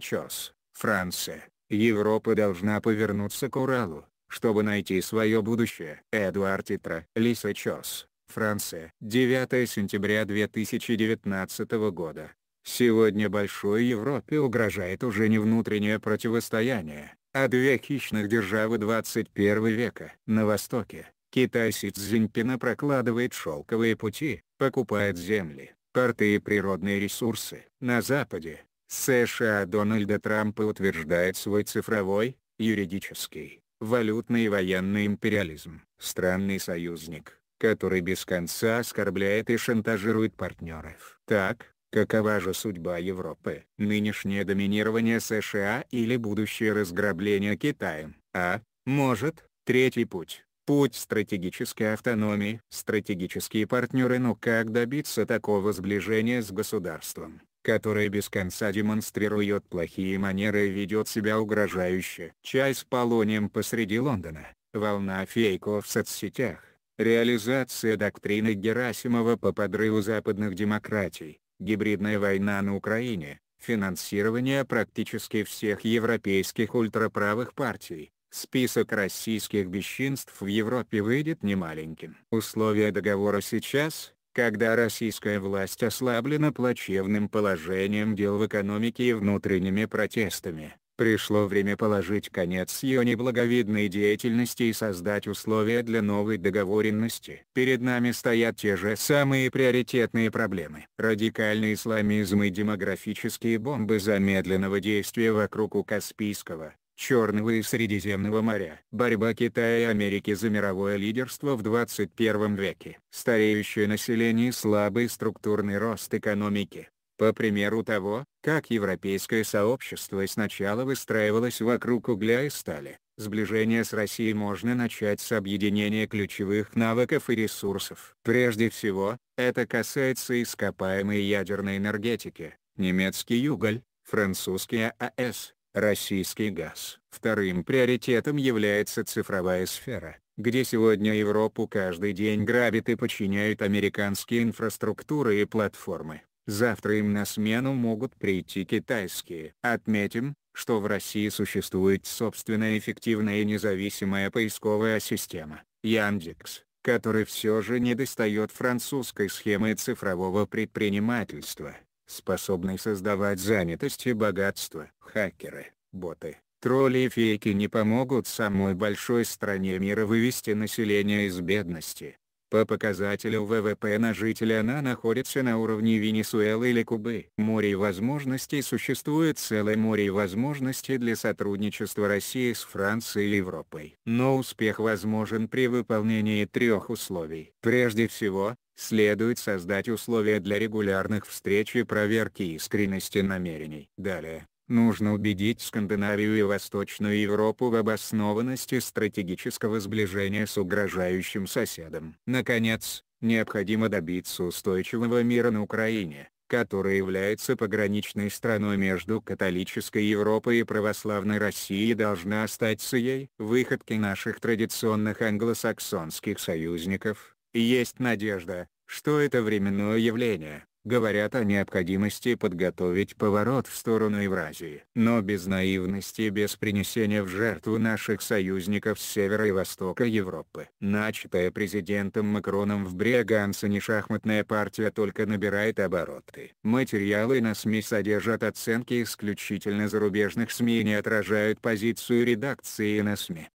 Чос, Франция, Европа должна повернуться к Уралу, чтобы найти свое будущее. Эдуард Титра, Чос, Франция. 9 сентября 2019 года. Сегодня Большой Европе угрожает уже не внутреннее противостояние, а две хищных державы 21 века. На Востоке, Китай Си Цзиньпина прокладывает шелковые пути, покупает земли, порты и природные ресурсы. На Западе, США Дональда Трампа утверждает свой цифровой, юридический, валютный и военный империализм. Странный союзник, который без конца оскорбляет и шантажирует партнеров. Так, Какова же судьба Европы? Нынешнее доминирование США или будущее разграбление Китаем? А, может, третий путь. Путь стратегической автономии. Стратегические партнеры но ну как добиться такого сближения с государством, которая без конца демонстрирует плохие манеры и ведет себя угрожающе. Чай с полонием посреди Лондона, волна фейков в соцсетях, реализация доктрины Герасимова по подрыву западных демократий, гибридная война на Украине, финансирование практически всех европейских ультраправых партий. Список российских бесчинств в Европе выйдет немаленьким. Условия договора сейчас – когда российская власть ослаблена плачевным положением дел в экономике и внутренними протестами, пришло время положить конец ее неблаговидной деятельности и создать условия для новой договоренности. Перед нами стоят те же самые приоритетные проблемы. Радикальный исламизм и демографические бомбы замедленного действия вокруг у Каспийского, Черного и Средиземного моря. Борьба Китая и Америки за мировое лидерство в 21 веке. Стареющее население и слабый структурный рост экономики. По примеру того, как европейское сообщество сначала выстраивалось вокруг угля и стали, сближение с Россией можно начать с объединения ключевых навыков и ресурсов. Прежде всего, это касается ископаемой ядерной энергетики, немецкий уголь, французский АЭС, российский газ. Вторым приоритетом является цифровая сфера, где сегодня Европу каждый день грабят и подчиняют американские инфраструктуры и платформы. Завтра им на смену могут прийти китайские. Отметим, что в России существует собственная эффективная и независимая поисковая система, Яндекс, который все же не достает французской схемы цифрового предпринимательства способный создавать занятость и богатство. Хакеры, боты, тролли и фейки не помогут самой большой стране мира вывести население из бедности. По показателю ВВП на жителя она находится на уровне Венесуэлы или Кубы. Море возможностей существует целое море возможностей для сотрудничества России с Францией и Европой. Но успех возможен при выполнении трех условий. Прежде всего, следует создать условия для регулярных встреч и проверки искренности намерений. Далее, нужно убедить Скандинавию и Восточную Европу в обоснованности стратегического сближения с угрожающим соседом. Наконец, необходимо добиться устойчивого мира на Украине которая является пограничной страной между католической Европой и православной Россией должна остаться ей. Выходки наших традиционных англосаксонских союзников – есть надежда, что это временное явление. Говорят о необходимости подготовить поворот в сторону Евразии. Но без наивности и без принесения в жертву наших союзников с севера и востока Европы. Начатая президентом Макроном в Бриагансене шахматная партия только набирает обороты. Материалы на СМИ содержат оценки исключительно зарубежных СМИ и не отражают позицию редакции на СМИ.